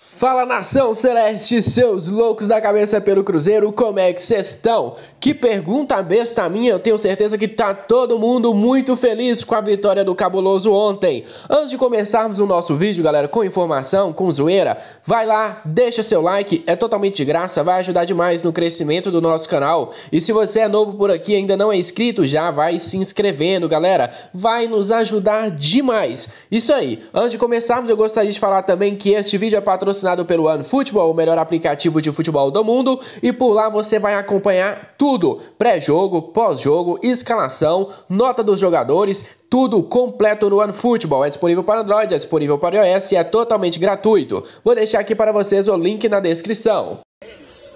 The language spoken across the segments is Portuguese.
Fala nação celeste, seus loucos da cabeça pelo Cruzeiro, como é que vocês estão? Que pergunta besta minha, eu tenho certeza que tá todo mundo muito feliz com a vitória do Cabuloso ontem. Antes de começarmos o nosso vídeo, galera, com informação, com zoeira, vai lá, deixa seu like, é totalmente de graça, vai ajudar demais no crescimento do nosso canal. E se você é novo por aqui e ainda não é inscrito, já vai se inscrevendo, galera, vai nos ajudar demais. Isso aí, antes de começarmos, eu gostaria de falar também que este vídeo é patrocinado patrocinado pelo OneFootball, o melhor aplicativo de futebol do mundo, e por lá você vai acompanhar tudo: pré-jogo, pós-jogo, escalação, nota dos jogadores, tudo completo no OneFootball. É disponível para Android, é disponível para iOS e é totalmente gratuito. Vou deixar aqui para vocês o link na descrição.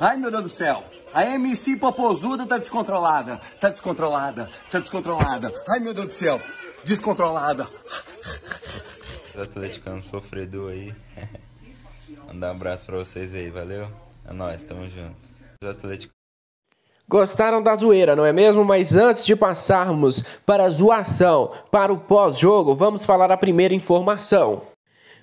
Ai meu Deus do céu! A MC Popozuda tá descontrolada, tá descontrolada, tá descontrolada. Ai meu Deus do céu, descontrolada. O atleticano sofredor aí. Mandar um abraço pra vocês aí, valeu? É nóis, tamo junto. Atlético. Gostaram da zoeira, não é mesmo? Mas antes de passarmos para a zoação, para o pós-jogo, vamos falar a primeira informação.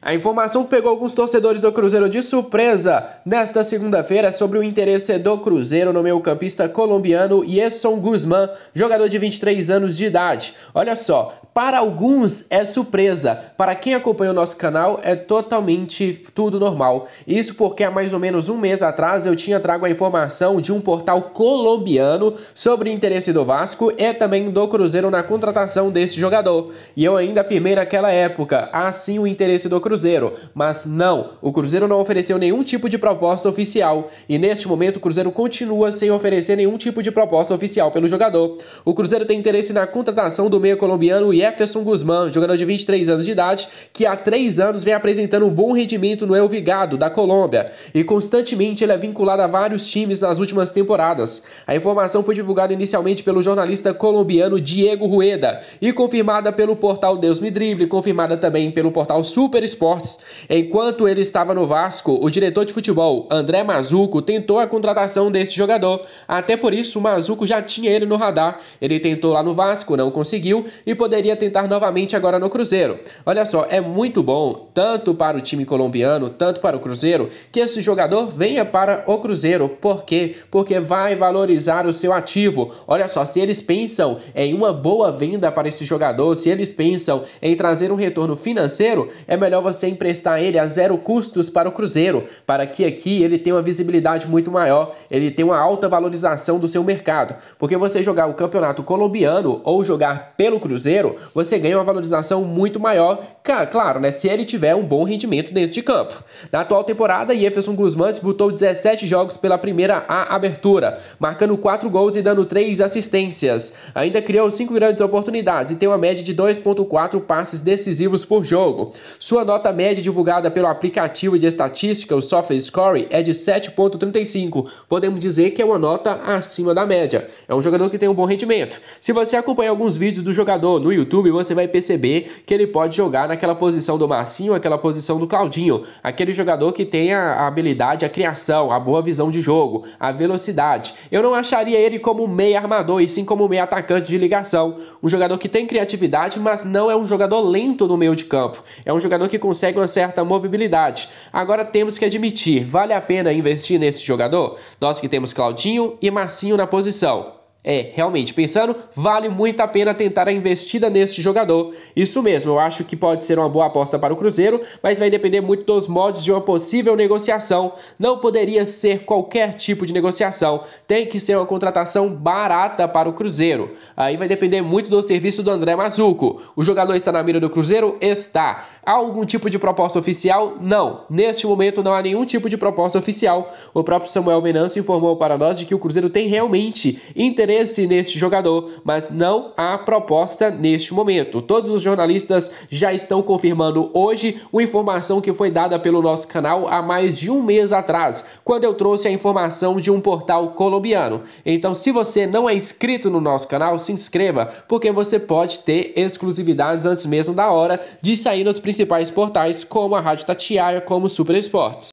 A informação pegou alguns torcedores do Cruzeiro de surpresa nesta segunda-feira é sobre o interesse do Cruzeiro no meio-campista colombiano Yeson Guzmán, jogador de 23 anos de idade. Olha só, para alguns é surpresa, para quem acompanha o nosso canal é totalmente tudo normal. Isso porque há mais ou menos um mês atrás eu tinha trago a informação de um portal colombiano sobre o interesse do Vasco e também do Cruzeiro na contratação deste jogador. E eu ainda afirmei naquela época, assim o interesse do Cruzeiro Cruzeiro, mas não, o Cruzeiro não ofereceu nenhum tipo de proposta oficial e neste momento o Cruzeiro continua sem oferecer nenhum tipo de proposta oficial pelo jogador. O Cruzeiro tem interesse na contratação do meia colombiano Jefferson Guzmán, jogador de 23 anos de idade, que há três anos vem apresentando um bom rendimento no Elvigado, da Colômbia, e constantemente ele é vinculado a vários times nas últimas temporadas. A informação foi divulgada inicialmente pelo jornalista colombiano Diego Rueda e confirmada pelo portal Deus Me Drible, confirmada também pelo portal Super Esportes. Enquanto ele estava no Vasco, o diretor de futebol, André Mazuco, tentou a contratação deste jogador. Até por isso, o Mazuco já tinha ele no radar. Ele tentou lá no Vasco, não conseguiu e poderia tentar novamente agora no Cruzeiro. Olha só, é muito bom, tanto para o time colombiano, tanto para o Cruzeiro, que esse jogador venha para o Cruzeiro. Por quê? Porque vai valorizar o seu ativo. Olha só, se eles pensam em uma boa venda para esse jogador, se eles pensam em trazer um retorno financeiro, é melhor você você emprestar ele a zero custos para o Cruzeiro, para que aqui ele tenha uma visibilidade muito maior, ele tenha uma alta valorização do seu mercado. Porque você jogar o campeonato colombiano ou jogar pelo Cruzeiro, você ganha uma valorização muito maior, claro, né? Se ele tiver um bom rendimento dentro de campo. Na atual temporada, Jefferson Guzmán disputou 17 jogos pela primeira a abertura, marcando 4 gols e dando 3 assistências. Ainda criou 5 grandes oportunidades e tem uma média de 2,4 passes decisivos por jogo. Sua nota nota média divulgada pelo aplicativo de estatística, o Software Score, é de 7,35. Podemos dizer que é uma nota acima da média. É um jogador que tem um bom rendimento. Se você acompanhar alguns vídeos do jogador no YouTube, você vai perceber que ele pode jogar naquela posição do Marcinho, aquela posição do Claudinho. Aquele jogador que tem a habilidade, a criação, a boa visão de jogo, a velocidade. Eu não acharia ele como um meia armador, e sim como um meia atacante de ligação. Um jogador que tem criatividade, mas não é um jogador lento no meio de campo. É um jogador que consegue uma certa movibilidade. Agora temos que admitir, vale a pena investir nesse jogador? Nós que temos Claudinho e Marcinho na posição. É, realmente, pensando, vale muito a pena tentar a investida neste jogador. Isso mesmo, eu acho que pode ser uma boa aposta para o Cruzeiro, mas vai depender muito dos modos de uma possível negociação. Não poderia ser qualquer tipo de negociação, tem que ser uma contratação barata para o Cruzeiro. Aí vai depender muito do serviço do André Mazuco. O jogador está na mira do Cruzeiro? Está. Há algum tipo de proposta oficial? Não. Neste momento não há nenhum tipo de proposta oficial. O próprio Samuel Venâncio informou para nós de que o Cruzeiro tem realmente interesse interesse neste jogador, mas não há proposta neste momento. Todos os jornalistas já estão confirmando hoje uma informação que foi dada pelo nosso canal há mais de um mês atrás, quando eu trouxe a informação de um portal colombiano. Então, se você não é inscrito no nosso canal, se inscreva, porque você pode ter exclusividades antes mesmo da hora de sair nos principais portais, como a Rádio Tatiaia, como o Super Esportes.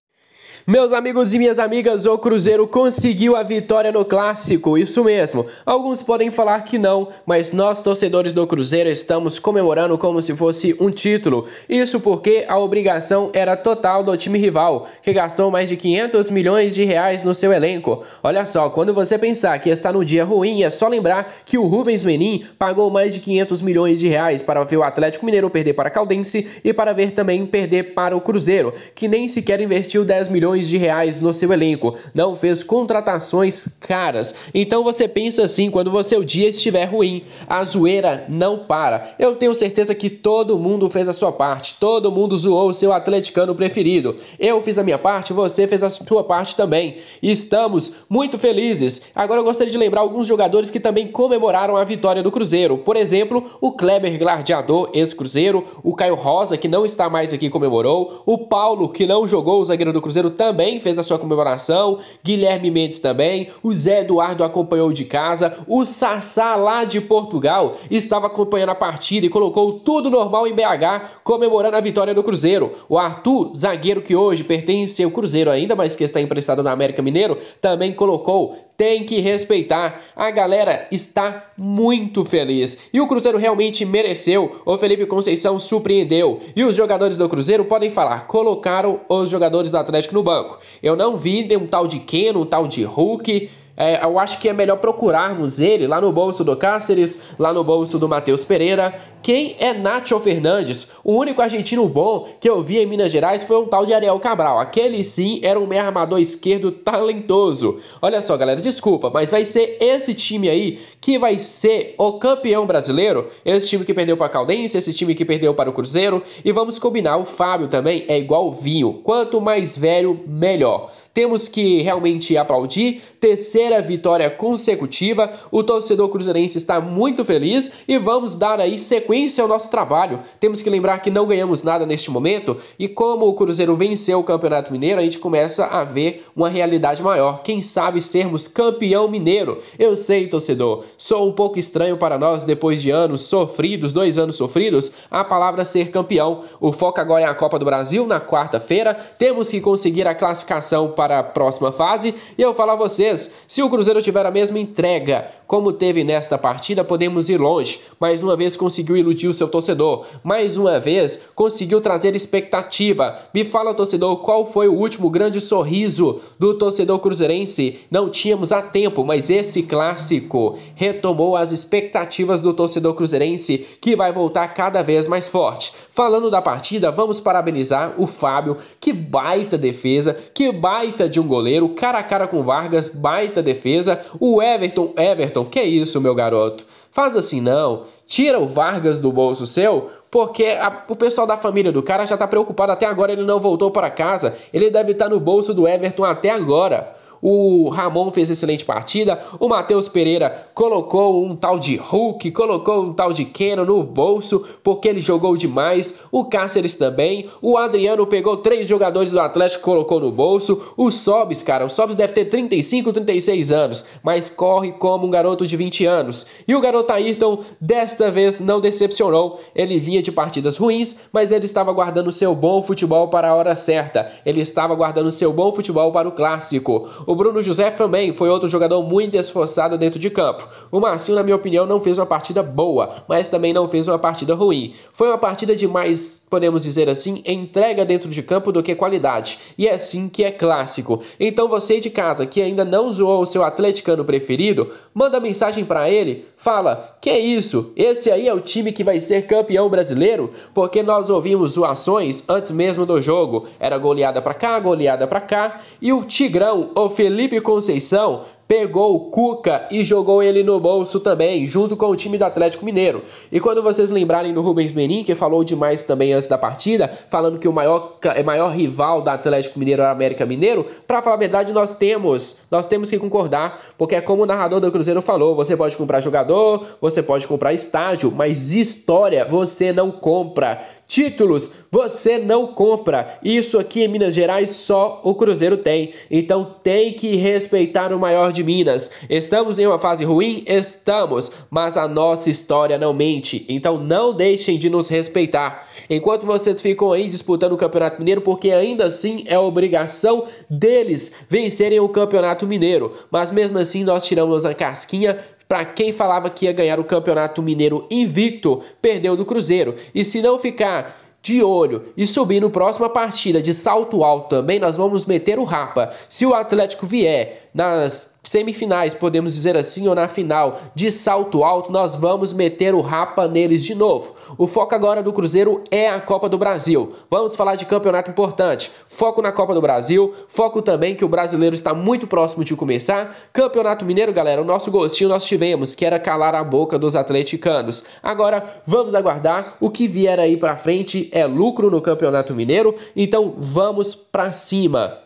Meus amigos e minhas amigas, o Cruzeiro conseguiu a vitória no clássico, isso mesmo. Alguns podem falar que não, mas nós torcedores do Cruzeiro estamos comemorando como se fosse um título. Isso porque a obrigação era total do time rival, que gastou mais de 500 milhões de reais no seu elenco. Olha só, quando você pensar que está no dia ruim, é só lembrar que o Rubens Menin pagou mais de 500 milhões de reais para ver o Atlético Mineiro perder para a Caldense e para ver também perder para o Cruzeiro, que nem sequer investiu 10 milhões milhões de reais no seu elenco, não fez contratações caras. Então você pensa assim, quando o seu dia estiver ruim, a zoeira não para. Eu tenho certeza que todo mundo fez a sua parte, todo mundo zoou o seu atleticano preferido. Eu fiz a minha parte, você fez a sua parte também. Estamos muito felizes. Agora eu gostaria de lembrar alguns jogadores que também comemoraram a vitória do Cruzeiro. Por exemplo, o Kleber Gladiador, ex-Cruzeiro, o Caio Rosa, que não está mais aqui, comemorou, o Paulo, que não jogou, o zagueiro do Cruzeiro, também também fez a sua comemoração, Guilherme Mendes também, o Zé Eduardo acompanhou de casa, o Sassá lá de Portugal estava acompanhando a partida e colocou tudo normal em BH, comemorando a vitória do Cruzeiro. O Arthur, zagueiro que hoje pertence ao Cruzeiro ainda, mas que está emprestado na América Mineiro, também colocou, tem que respeitar. A galera está muito feliz e o Cruzeiro realmente mereceu. O Felipe Conceição surpreendeu e os jogadores do Cruzeiro podem falar, colocaram os jogadores do Atlético no banco banco. Eu não vi um tal de Keno, um tal de Hulk, é, eu acho que é melhor procurarmos ele lá no bolso do Cáceres, lá no bolso do Matheus Pereira. Quem é Nacho Fernandes? O único argentino bom que eu vi em Minas Gerais foi um tal de Ariel Cabral. Aquele sim era um meio armador esquerdo talentoso. Olha só, galera, desculpa, mas vai ser esse time aí que vai ser o campeão brasileiro. Esse time que perdeu para a Caldense, esse time que perdeu para o Cruzeiro. E vamos combinar, o Fábio também é igual o vinho. Quanto mais velho, melhor. Temos que realmente aplaudir. Terceira vitória consecutiva. O torcedor cruzeirense está muito feliz e vamos dar aí sequência ao nosso trabalho. Temos que lembrar que não ganhamos nada neste momento e como o Cruzeiro venceu o Campeonato Mineiro, a gente começa a ver uma realidade maior. Quem sabe sermos campeão mineiro? Eu sei, torcedor, sou um pouco estranho para nós depois de anos sofridos, dois anos sofridos, a palavra ser campeão. O foco agora é a Copa do Brasil na quarta-feira. Temos que conseguir a classificação para para a próxima fase. E eu falo a vocês: se o Cruzeiro tiver a mesma entrega, como teve nesta partida, podemos ir longe. Mais uma vez conseguiu iludir o seu torcedor. Mais uma vez conseguiu trazer expectativa. Me fala, torcedor, qual foi o último grande sorriso do torcedor cruzeirense? Não tínhamos há tempo, mas esse clássico retomou as expectativas do torcedor cruzeirense, que vai voltar cada vez mais forte. Falando da partida, vamos parabenizar o Fábio. Que baita defesa, que baita de um goleiro, cara a cara com Vargas, baita defesa. O Everton, Everton Wellington, que é isso, meu garoto? Faz assim não, tira o Vargas do bolso seu, porque a, o pessoal da família do cara já tá preocupado até agora, ele não voltou para casa, ele deve estar tá no bolso do Everton até agora. O Ramon fez excelente partida. O Matheus Pereira colocou um tal de Hulk, colocou um tal de Keno no bolso, porque ele jogou demais. O Cáceres também. O Adriano pegou três jogadores do Atlético colocou no bolso. O Sobis, cara, o Sobis deve ter 35, 36 anos, mas corre como um garoto de 20 anos. E o garoto Ayrton, desta vez, não decepcionou. Ele vinha de partidas ruins, mas ele estava guardando seu bom futebol para a hora certa. Ele estava guardando seu bom futebol para o clássico. O o Bruno José também foi outro jogador muito esforçado dentro de campo. O Marcinho, na minha opinião, não fez uma partida boa, mas também não fez uma partida ruim. Foi uma partida de mais, podemos dizer assim, entrega dentro de campo do que qualidade. E é assim que é clássico. Então você de casa que ainda não zoou o seu atleticano preferido, manda mensagem para ele, fala: "Que é isso? Esse aí é o time que vai ser campeão brasileiro?" Porque nós ouvimos zoações antes mesmo do jogo. Era goleada para cá, goleada para cá, e o Tigrão of Felipe Conceição pegou o Cuca e jogou ele no bolso também, junto com o time do Atlético Mineiro. E quando vocês lembrarem do Rubens Menin, que falou demais também antes da partida, falando que o maior, é maior rival do Atlético Mineiro era é o América Mineiro, para falar a verdade, nós temos, nós temos que concordar, porque é como o narrador do Cruzeiro falou, você pode comprar jogador, você pode comprar estádio, mas história você não compra. Títulos você não compra. Isso aqui em Minas Gerais só o Cruzeiro tem. Então tem que respeitar o maior de Minas. Estamos em uma fase ruim? Estamos, mas a nossa história não mente, então não deixem de nos respeitar. Enquanto vocês ficam aí disputando o Campeonato Mineiro, porque ainda assim é obrigação deles vencerem o Campeonato Mineiro, mas mesmo assim nós tiramos a casquinha para quem falava que ia ganhar o Campeonato Mineiro invicto, perdeu do Cruzeiro. E se não ficar de olho e subir no próxima partida de salto alto também, nós vamos meter o rapa. Se o Atlético vier nas semifinais, podemos dizer assim, ou na final, de salto alto, nós vamos meter o rapa neles de novo. O foco agora do Cruzeiro é a Copa do Brasil. Vamos falar de campeonato importante. Foco na Copa do Brasil, foco também que o brasileiro está muito próximo de começar. Campeonato Mineiro, galera, o nosso gostinho nós tivemos, que era calar a boca dos atleticanos. Agora vamos aguardar o que vier aí para frente é lucro no Campeonato Mineiro. Então vamos para cima.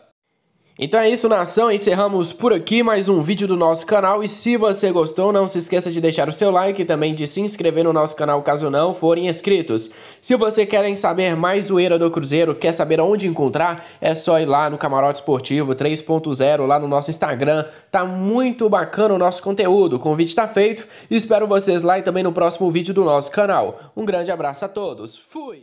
Então é isso, nação. Encerramos por aqui mais um vídeo do nosso canal. E se você gostou, não se esqueça de deixar o seu like e também de se inscrever no nosso canal caso não forem inscritos. Se você querem saber mais zoeira do Cruzeiro, quer saber onde encontrar, é só ir lá no Camarote Esportivo 3.0, lá no nosso Instagram. Tá muito bacana o nosso conteúdo. O convite tá feito. Espero vocês lá e também no próximo vídeo do nosso canal. Um grande abraço a todos. Fui!